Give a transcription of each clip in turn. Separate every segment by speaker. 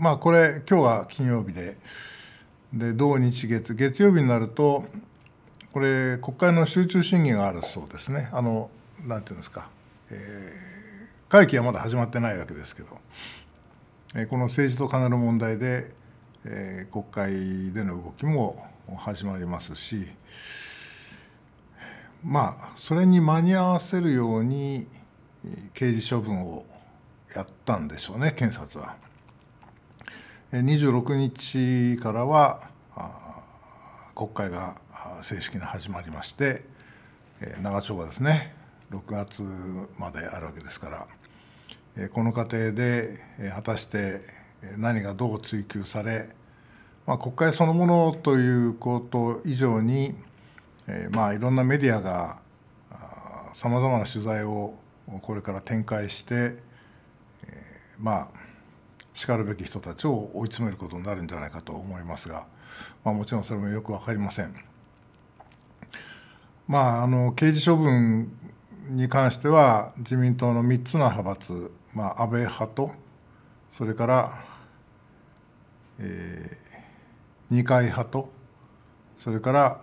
Speaker 1: まあこれ今日は金曜日でで土日月月曜日になるとこれ国会の集中審議があるそうですねあのなんていうんですか、えー、会期はまだ始まってないわけですけど、えー、この政治と金の問題で、えー、国会での動きも始まりますしまあそれに間に合わせるように刑事処分をやったんでしょうね検察は。26日からは国会が正式に始まりまして長丁場ですね6月まであるわけですからこの過程で果たして何がどう追及され、まあ、国会そのものということ以上に、まあ、いろんなメディアがさまざまな取材をこれから展開して、まあしかるべき人たちを追い詰めることになるんじゃないかと思いますが、まあ、もちろんそれもよく分かりません。まあ、あの刑事処分に関しては自民党の3つの派閥、まあ、安倍派とそれから、えー、二階派とそれから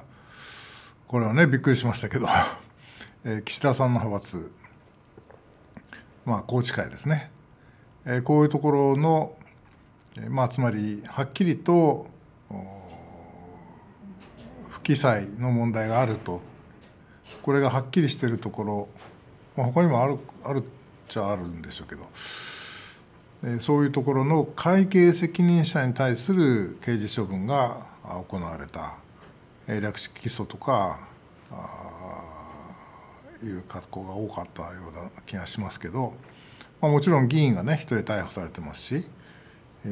Speaker 1: これはねびっくりしましたけど、えー、岸田さんの派閥まあ宏池会ですねえこういうところの、えまあ、つまりはっきりと不記載の問題があるとこれがはっきりしてるところ、まあ、他にもあるあるっちゃあるんでしょうけど、えそういうところの会計責任者に対する刑事処分が行われた、え略式起訴とかいう格好が多かったような気がしますけど。まあ、もちろん議員がね1人逮捕されてますし、え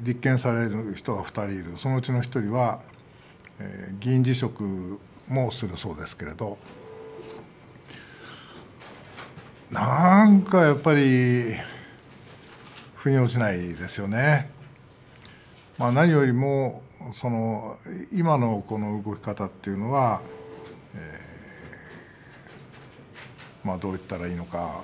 Speaker 1: ー、立件される人が2人いるそのうちの1人は、えー、議員辞職もするそうですけれどなんかやっぱり腑に落ちないですよね。まあ、何よりもその今のこの動き方っていうのは、えー、まあ、どう言ったらいいのか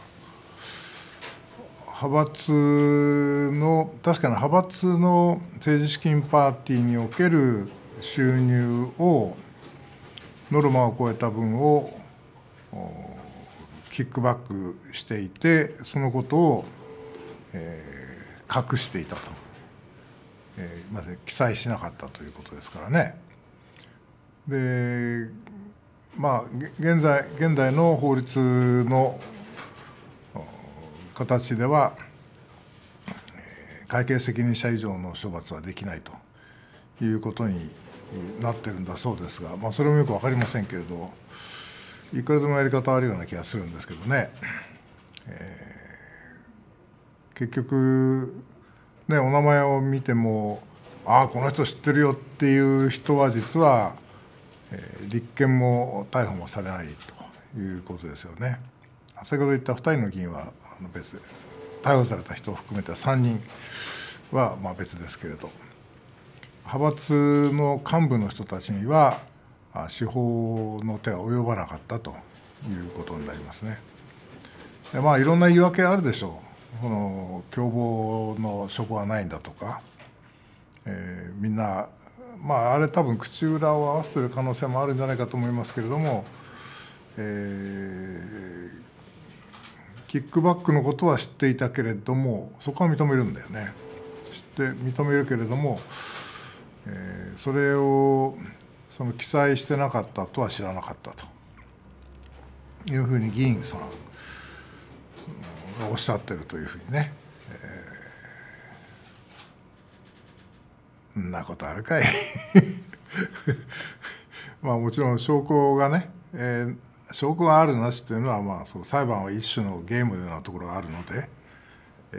Speaker 1: 派閥の確かに派閥の政治資金パーティーにおける収入をノルマを超えた分をキックバックしていてそのことを、えー、隠していたと、えー、まず記載しなかったということですからね。でまあ現在現代の法律の形では会計責任者以上の処罰はできないということになってるんだそうですが、まあ、それもよく分かりませんけれどいくらでもやり方あるような気がするんですけどね、えー、結局ねお名前を見てもああこの人知ってるよっていう人は実は、えー、立件も逮捕もされないということですよね。先ほど言った2人の議員はあの別で逮捕された人を含めた3人はまあ別ですけれど派閥の幹部の人たちには司法の手が及ばなかったということになりますね。でまあいろんな言い訳あるでしょうこの共謀の証拠はないんだとか、えー、みんなまああれ多分口裏を合わせてる可能性もあるんじゃないかと思いますけれども、えー、キックバックのことは知っていたけれどもそこは認めるんだよね知って認めるけれども、えー、それをその記載してなかったとは知らなかったというふうに議員さんがおっしゃってるというふうにね、えんなことあるかい まあもちろん証拠がね、えー、証拠があるなしというのは、まあ、その裁判は一種のゲームのようなところがあるので、え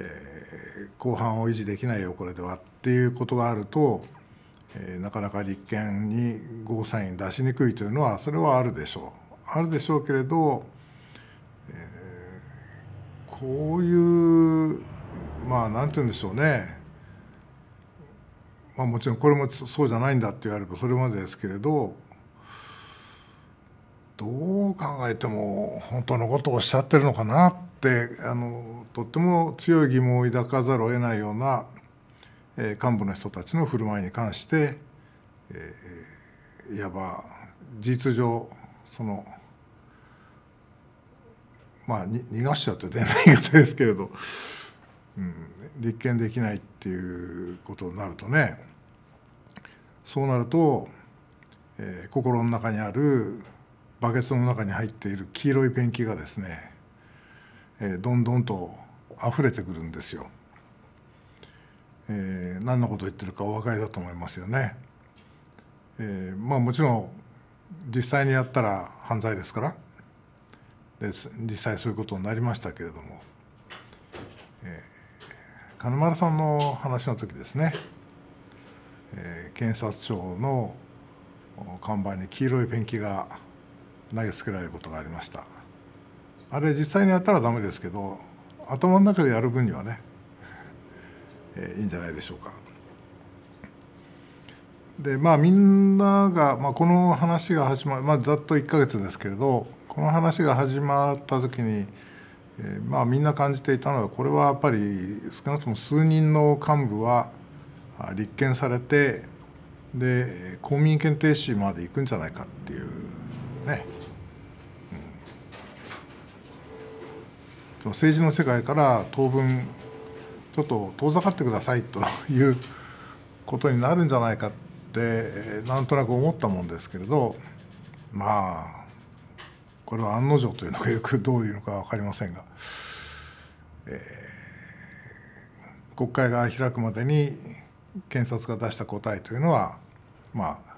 Speaker 1: ー、公判を維持できないよこれではっていうことがあると、えー、なかなか立憲にゴーサイン出しにくいというのはそれはあるでしょう。あるでしょうけれど、えー、こういうまあ何て言うんでしょうねまあ、もちろんこれもそうじゃないんだって言われればそれまでですけれどどう考えても本当のことをおっしゃってるのかなってあのとっても強い疑問を抱かざるを得ないような、えー、幹部の人たちの振る舞いに関して、えー、いわば事実上そのまあに逃がしちゃって出ない言方ですけれど、うん、立件できないっていうことになるとねそうなると、えー、心の中にあるバケツの中に入っている黄色いペンキがですね、えー、どんどんと溢れてくるんですよ。えー、何のこと言ってるかお分かりだと思いますよね。えー、まあもちろん実際にやったら犯罪ですからで実際そういうことになりましたけれども、えー、金丸さんの話の時ですね、えー、検察庁の看板に黄色いペンキが投げつけられることがありましたあれ実際にやったらダメですけど頭の中でやる分にはね、えー、いいんじゃないでしょうかでまあみんなが、まあ、この話が始まる、まあ、ざっと1ヶ月ですけれどこの話が始まった時に、えー、まあみんな感じていたのはこれはやっぱり少なくとも数人の幹部は立件されてで公民検定士まで行くんじゃないかっていうね政治の世界から当分ちょっと遠ざかってくださいということになるんじゃないかってなんとなく思ったもんですけれどまあこれは案の定というのかよくどういうのか分かりませんが、えー、国会が開くまでに検察が出した答えというのはまあ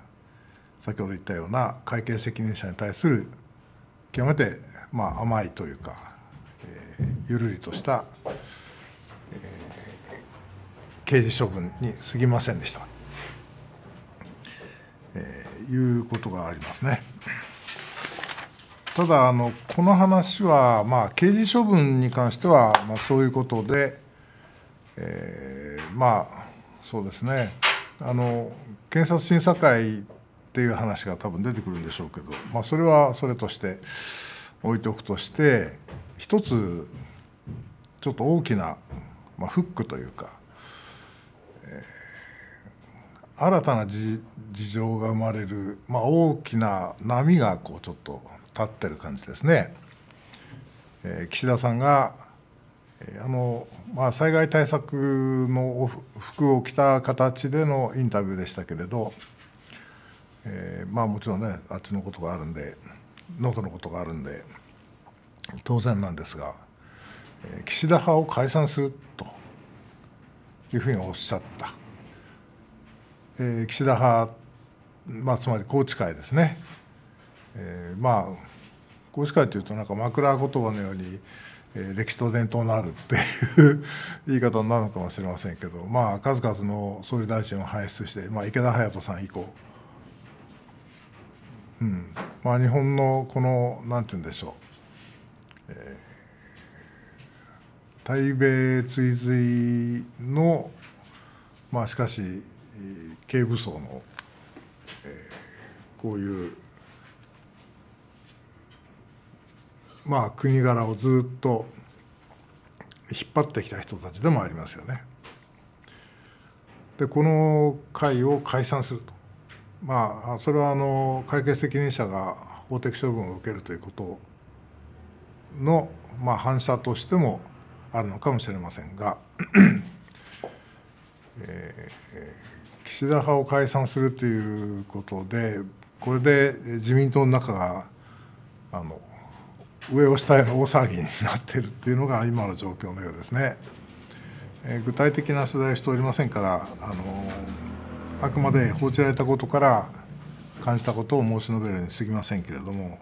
Speaker 1: 先ほど言ったような会計責任者に対する極めてまあ甘いというかゆるりとした、えー、刑事処分に過ぎませんでした、えー、いうことがありますね。ただあのこの話は、まあ、刑事処分に関しては、まあ、そういうことで、えー、まあそうですねあの検察審査会っていう話が多分出てくるんでしょうけど、まあ、それはそれとして。置いておくとして一つちょっと大きな、まあ、フックというか、えー、新たな事情が生まれる、まあ、大きな波がこうちょっと立ってる感じですね。えー、岸田さんが、えあのまあ、災害対策の服を着た形でのインタビューでしたけれど、えーまあ、もちろんねあっちのことがあるんで喉のことがあるんで当然なんですが、えー、岸田派を解散するというふうにおっしゃった、えー、岸田派、まあ、つまり宏池会ですね、えー、まあ宏池会というとなんか枕言葉のように、えー、歴史と伝統のあるっていう言い方なのかもしれませんけど、まあ、数々の総理大臣を輩出して、まあ、池田勇人さん以降うんまあ、日本のこのなんて言うんでしょう、えー、対米追随のまあしかし軽武装の、えー、こういうまあ国柄をずっと引っ張ってきた人たちでもありますよね。でこの会を解散するとまあ、それはあの会計責任者が法的処分を受けるということの、まあ、反射としてもあるのかもしれませんが、えー、岸田派を解散するということでこれで自民党の中があの上を下への大騒ぎになっているというのが今の状況のようですね。えー、具体的な取材をしておりませんからあのーあくまで報じられたことから感じたことを申し述べるにすぎませんけれども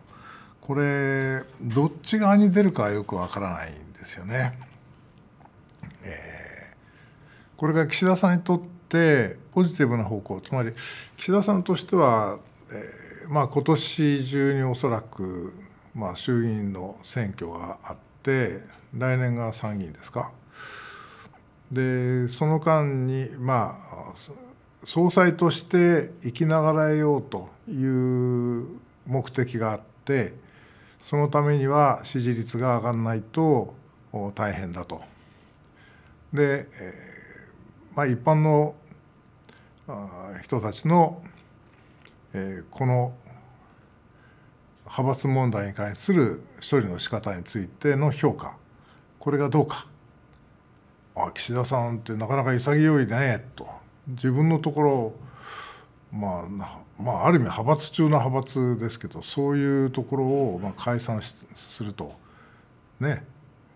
Speaker 1: これどっち側に出るかはよくわからないんですよね。えー、これが岸田さんにとってポジティブな方向つまり岸田さんとしては、えー、まあ、今年中におそらく、まあ、衆議院の選挙があって来年が参議院ですか。でその間にまあ総裁として生きながらえようという目的があってそのためには支持率が上がらないと大変だと。で、まあ、一般の人たちのこの派閥問題に関する処理の仕方についての評価これがどうかあ岸田さんってなかなか潔いねと自分のところまあ、まあ、ある意味派閥中の派閥ですけどそういうところをまあ解散するとね、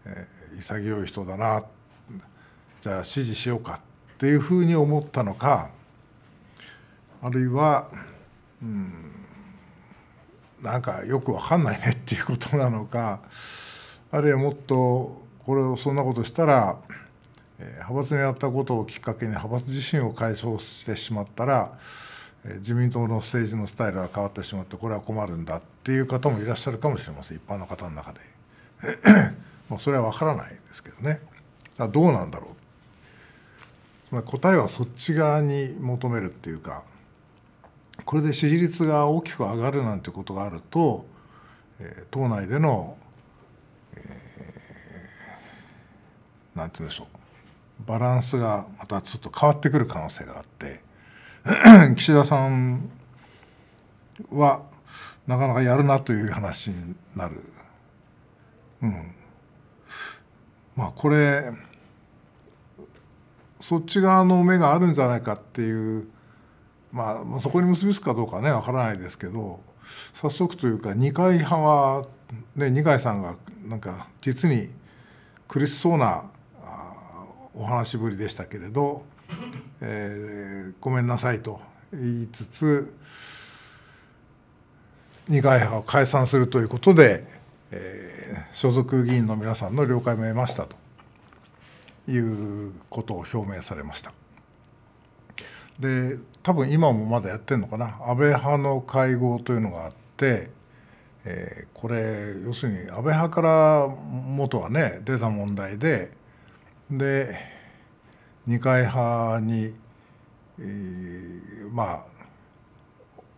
Speaker 1: えー、潔い人だなじゃあ支持しようかっていうふうに思ったのかあるいは、うん、なんかよくわかんないねっていうことなのかあるいはもっとこれをそんなことしたら派閥にやったことをきっかけに派閥自身を解消してしまったら自民党の政治のスタイルが変わってしまってこれは困るんだっていう方もいらっしゃるかもしれません一般の方の中でまあ それは分からないですけどねだどうなんだろうつまり答えはそっち側に求めるっていうかこれで支持率が大きく上がるなんてことがあると党内での何、えー、て言うんでしょうバランスがまたちょっと変わってくる可能性があって 岸田さんはなかなかやるなという話になる。うん、まあこれそっち側の目があるんじゃないかっていうまあそこに結びつくかどうかねわからないですけど早速というか二階派は、ね、二階さんがなんか実に苦しそうなお話ぶりでしたけれど、えー、ごめんなさいと言いつつ二階派を解散するということで、えー、所属議員の皆さんの了解も得ましたということを表明されました。で多分今もまだやってるのかな安倍派の会合というのがあって、えー、これ要するに安倍派から元はね出た問題でで二階派に、えー、まあ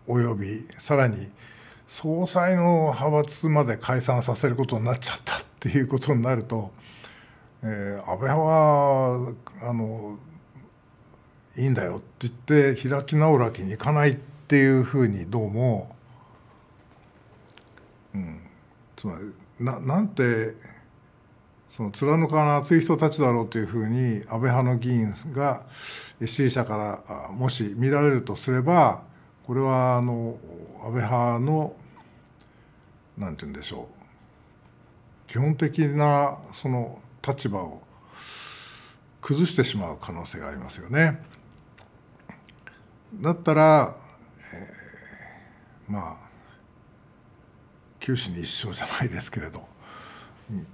Speaker 1: およびさらに総裁の派閥まで解散させることになっちゃったっていうことになると、えー、安倍派はあのいいんだよって言って開き直らきにいかないっていうふうにどうも、うん、つまりななんてその貫かの厚い人たちだろうというふうに安倍派の議員が支持者からもし見られるとすればこれはあの安倍派の何て言うんでしょう基本的なその立場を崩してしまう可能性がありますよね。だったら、えー、まあ九死に一生じゃないですけれど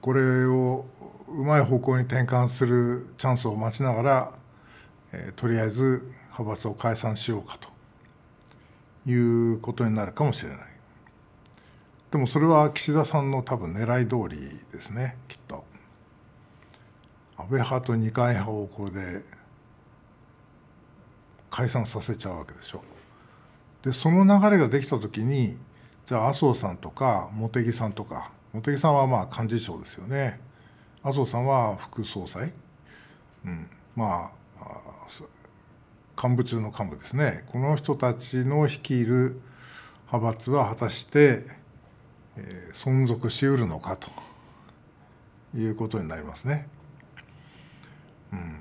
Speaker 1: これをうまい方向に転換するチャンスを待ちながら、えー、とりあえず派閥を解散しようかということになるかもしれないでもそれは岸田さんの多分狙い通りですねきっと安倍派と二階派をこれで解散させちゃうわけでしょでその流れができた時にじゃあ麻生さんとか茂木さんとか茂木さんはまあ幹事長ですよね麻生さんは副総裁、うん、まあ幹部中の幹部ですねこの人たちの率いる派閥は果たして、えー、存続しうるのかということになりますね、うん、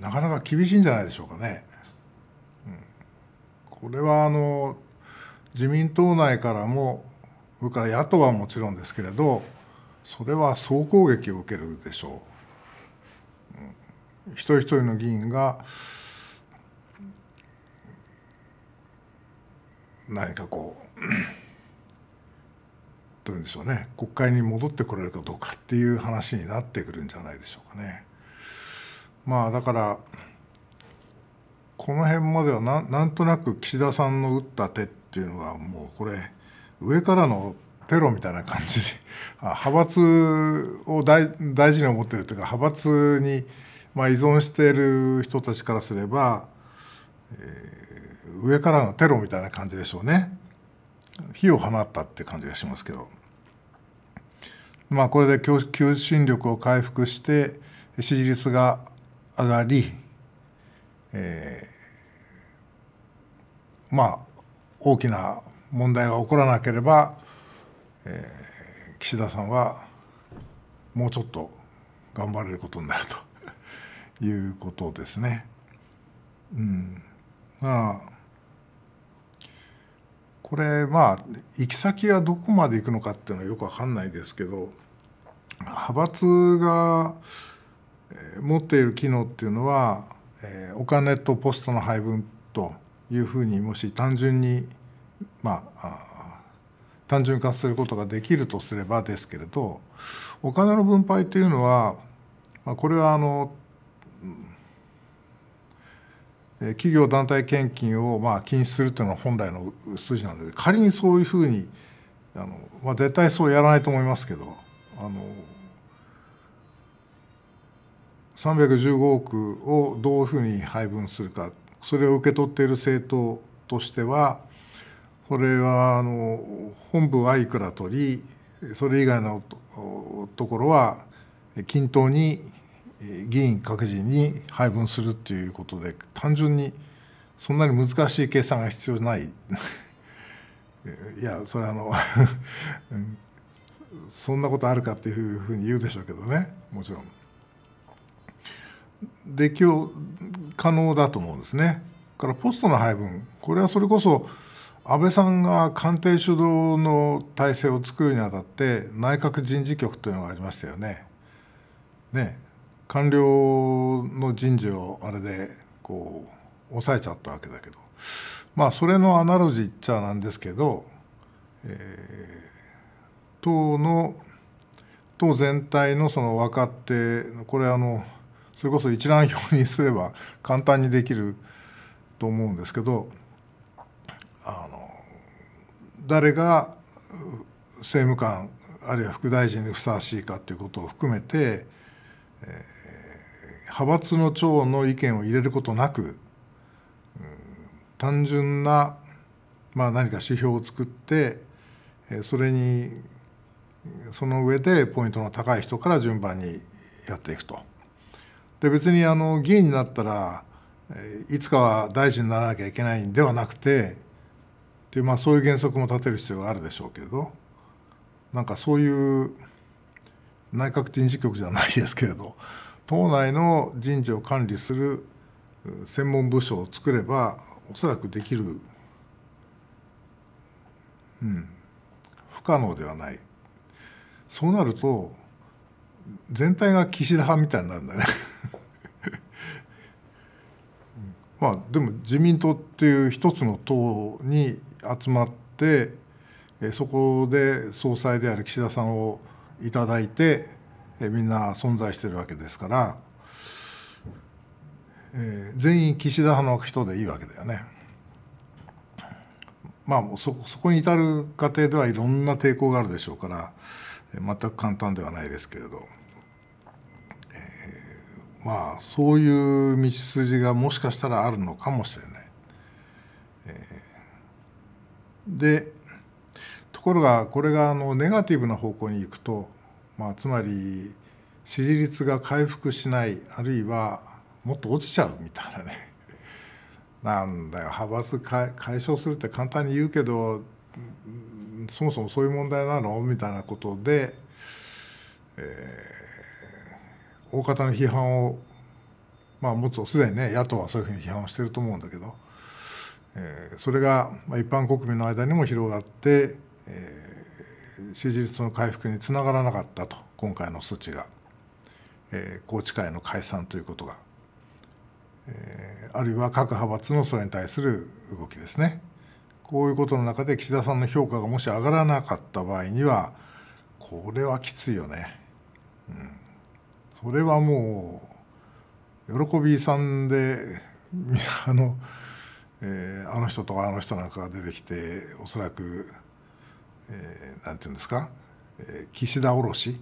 Speaker 1: なかなか厳しいんじゃないでしょうかね、うん、これはあの自民党内からもそれから野党はもちろんですけれどそれは総攻撃を受けるでしょう。一人一人の議員が何かこうどう いうんでしょうね国会に戻ってこれるかどうかっていう話になってくるんじゃないでしょうかね。まあだからこの辺まではななんとなく岸田さんの打った手っていうのはもうこれ上からのテロみたいな感じ 派閥を大大事に思ってるというか派閥に、まあ、依存している人たちからすれば、えー、上からのテロみたいな感じでしょうね火を放ったって感じがしますけど、まあ、これで求心力を回復して支持率が上がり、えー、まあ大きな問題が起こらなければ、えー、岸田さんはもうちょっと頑張れることになると いうことですね。うん、まあこれまあ行き先はどこまで行くのかっていうのはよく分かんないですけど派閥が持っている機能っていうのはお金とポストの配分というふうにもし単純にまあ単純化することができるとすればですけれどお金の分配というのは、まあ、これはあの企業団体献金をまあ禁止するというのは本来の筋なので仮にそういうふうにあの、まあ、絶対そうやらないと思いますけどあの315億をどういうふうに配分するかそれを受け取っている政党としてはこれはあの本部はいくら取りそれ以外のところは均等に議員各人に配分するっていうことで単純にそんなに難しい計算が必要ない いやそれあの そんなことあるかっていうふうに言うでしょうけどねもちろん。で今日可能だと思うんですね。からポストの配分これはそれこそ安倍さんが官邸主導の体制を作るにあたって内閣人事局というのがありましたよね。ね官僚の人事をあれでこう抑えちゃったわけだけどまあそれのアナロジーっちゃなんですけど、えー、党の党全体のその若手これあのそれこそ一覧表にすれば簡単にできると思うんですけどあの誰が政務官あるいは副大臣にふさわしいかということを含めて、えー、派閥の長の意見を入れることなく単純な、まあ、何か指標を作ってそれにその上でポイントの高い人から順番にやっていくと。で別にあの議員になったらいつかは大臣にならなきゃいけないんではなくてでまあそういう原則も立てる必要があるでしょうけどなんかそういう内閣人事局じゃないですけれど党内の人事を管理する専門部署を作ればおそらくできる、うん、不可能ではないそうなると全体が岸田派みたいになるんだね まあでも自民党っていう一つの党に集まってそこで総裁である岸田さんをいただいてみんな存在してるわけですから、えー、全員岸田派の人でいいわけだよね。まあそこに至る過程ではいろんな抵抗があるでしょうから全く簡単ではないですけれど、えー、まあそういう道筋がもしかしたらあるのかもしれない。でところがこれがあのネガティブな方向に行くと、まあ、つまり支持率が回復しないあるいはもっと落ちちゃうみたいなね なんだよ派閥解消するって簡単に言うけどそもそもそういう問題なのみたいなことで、えー、大方の批判を、まあ、持つすでにね野党はそういうふうに批判をしてると思うんだけど。えそれが一般国民の間にも広がって、え支持率の回復につながらなかったと今回の措置が、え宏池会の解散ということが、えあるいは各派閥のそれに対する動きですねこういうことの中で岸田さんの評価がもし上がらなかった場合にはこれはきついよね。うん、それはもう喜びさんで あのえー、あの人とかあの人なんかが出てきておそらく、えー、なんていうんですか、えー、岸田卸、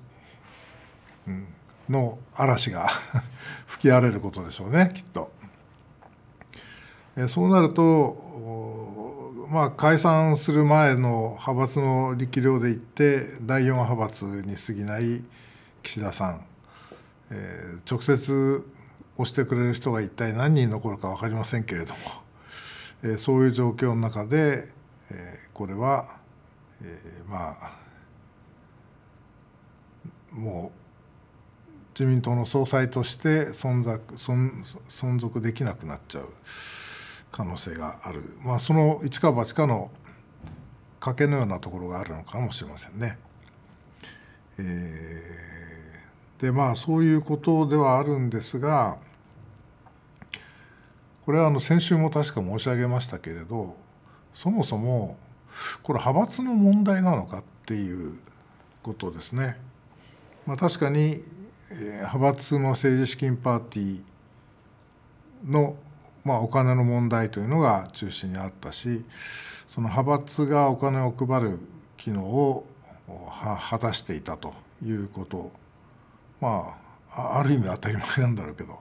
Speaker 1: うん、の嵐が 吹き荒れることでしょうねきっと、えー。そうなると、まあ、解散する前の派閥の力量でいって第4派閥に過ぎない岸田さん、えー、直接押してくれる人が一体何人残るか分かりませんけれども。えそういう状況の中で、えこれは、えまあもう自民党の総裁として存続存続できなくなっちゃう可能性がある、まあ、その一か八かの賭けのようなところがあるのかもしれませんね。えー、でまあそういうことではあるんですが。これはあの先週も確か申し上げましたけれどそもそもこれ派閥の問題なのかっていうことですね。まあ、確かに派閥の政治資金パーティーのまお金の問題というのが中心にあったしその派閥がお金を配る機能を果たしていたということまあある意味当たり前なんだろうけど。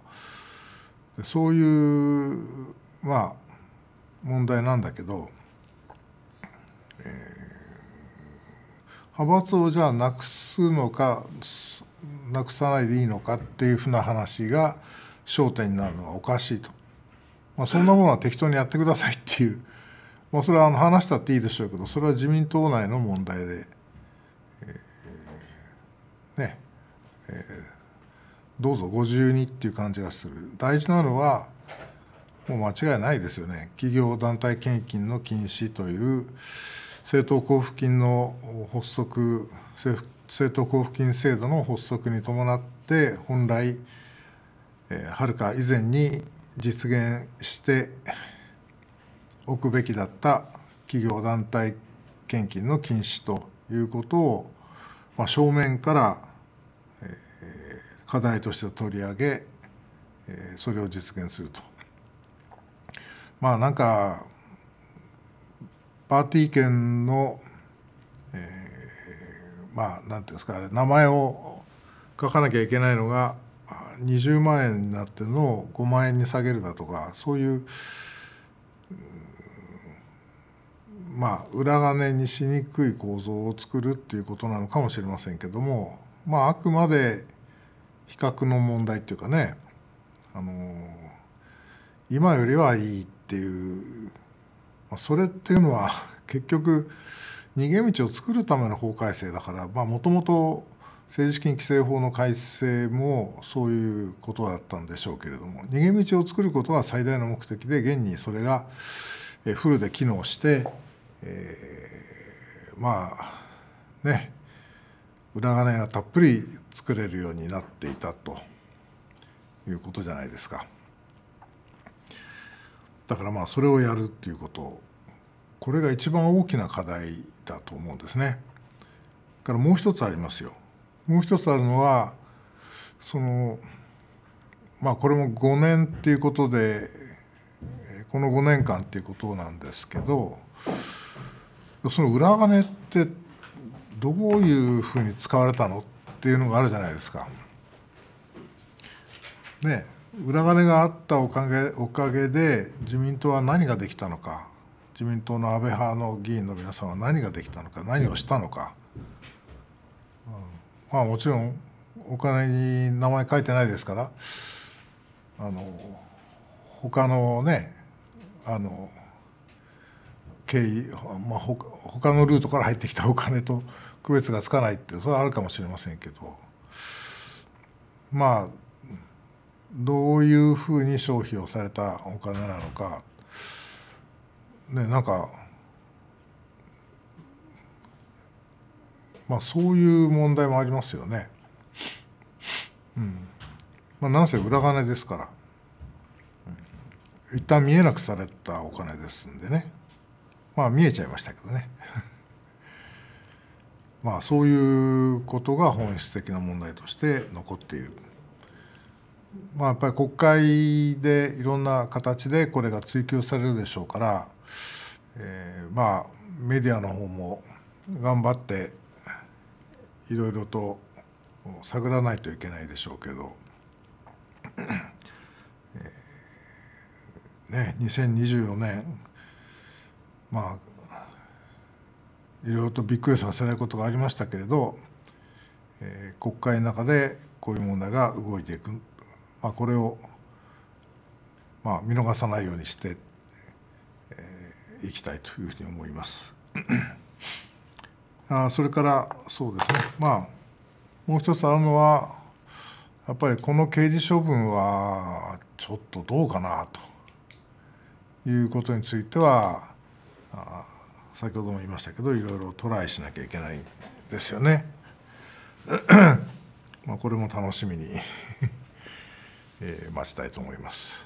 Speaker 1: そういうまあ問題なんだけど、えー、派閥をじゃあなくすのかなくさないでいいのかっていうふうな話が焦点になるのはおかしいと、まあ、そんなものは適当にやってくださいっていう、まあ、それはあの話したっていいでしょうけどそれは自民党内の問題で、えー、ねえーどうぞ52っていう感じがする大事なのはもう間違いないですよね企業団体献金の禁止という政党交付金の発足政党交付金制度の発足に伴って本来はるか以前に実現しておくべきだった企業団体献金の禁止ということを、まあ、正面から課題として取り上げ、えそれを実現すると。まあなんかパーティー券の、えー、まあ何ていうんですかあれ名前を書かなきゃいけないのが20万円になってのを5万円に下げるだとかそういう、まあ裏金にしにくい構造を作るっていうことなのかもしれませんけどもまああくまで比較の問題っていうかねあの今よりはいいっていう、まあ、それっていうのは 結局逃げ道を作るための法改正だからもともと政治資金規正法の改正もそういうことだったんでしょうけれども逃げ道を作ることが最大の目的で現にそれがフルで機能して、えー、まあね裏金がたっぷり作れるようになっていたということじゃないですか。だからまあそれをやるっていうことこれが一番大きな課題だと思うんですね。からもう一つありますよ。もう一つあるのはそのまあこれも5年っていうことでこの5年間っていうことなんですけどその裏金ってどういうふうに使われたのっていうのがあるじゃないですか。ね裏金があったおかげおかげで自民党は何ができたのか自民党の安倍派の議員の皆さんは何ができたのか何をしたのか、うん、まあもちろんお金に名前書いてないですからあの他のねあの経緯、まあ、ほ他のルートから入ってきたお金と区別がつかないってそれはあるかもしれませんけどまあどういうふうに消費をされたお金なのかねなんかまあそういう問題もありますよね。うんまあ、なんせ裏金ですから、うん、一旦見えなくされたお金ですんでね。まあ見えちゃいましたけどね まあそういうことが本質的な問題として残っている。まあ、やっぱり国会でいろんな形でこれが追及されるでしょうから、えー、まあメディアの方も頑張っていろいろと探らないといけないでしょうけど、えー、ね2024年まあいろいろとびっくりさせないことがありましたけれど、えー、国会の中でこういう問題が動いていく、まあ、これを、まあ、見逃さないようにしてい、えー、きたいというふうに思います。あそれからそうですねまあもう一つあるのはやっぱりこの刑事処分はちょっとどうかなということについては先ほども言いましたけどいろいろトライしなきゃいけないですよね。まあこれも楽しみに えー、待ちたいと思います。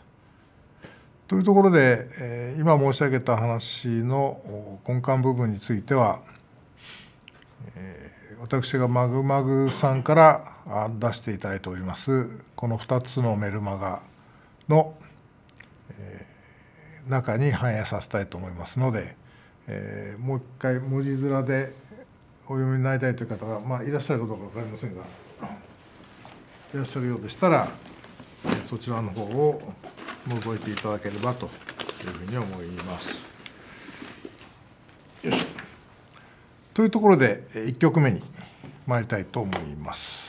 Speaker 1: というところで、えー、今申し上げた話の根幹部分については、えー、私がマグマグさんから出していただいておりますこの2つのメルマガの、えー、中に反映させたいと思いますので、えー、もう一回文字面でお読みになりたいという方が、まあ、いらっしゃるかどうか分かりませんがいらっしゃるようでしたら、そちらの方を覗いていただければというふうに思います。というところで1曲目に参りたいと思います。